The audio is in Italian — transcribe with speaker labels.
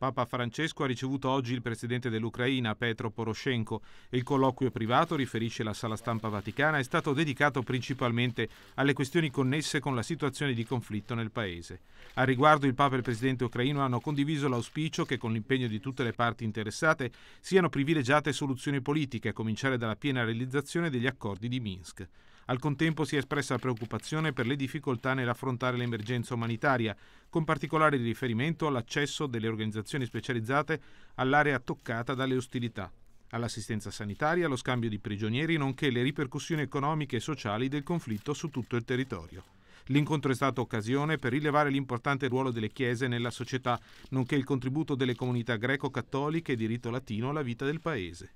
Speaker 1: Papa Francesco ha ricevuto oggi il presidente dell'Ucraina, Petro Poroshenko, il colloquio privato, riferisce la sala stampa vaticana, è stato dedicato principalmente alle questioni connesse con la situazione di conflitto nel paese. A riguardo il Papa e il presidente ucraino hanno condiviso l'auspicio che con l'impegno di tutte le parti interessate siano privilegiate soluzioni politiche, a cominciare dalla piena realizzazione degli accordi di Minsk. Al contempo si è espressa preoccupazione per le difficoltà nell'affrontare l'emergenza umanitaria, con particolare riferimento all'accesso delle organizzazioni specializzate all'area toccata dalle ostilità, all'assistenza sanitaria, allo scambio di prigionieri, nonché le ripercussioni economiche e sociali del conflitto su tutto il territorio. L'incontro è stata occasione per rilevare l'importante ruolo delle chiese nella società, nonché il contributo delle comunità greco-cattoliche e diritto latino alla vita del paese.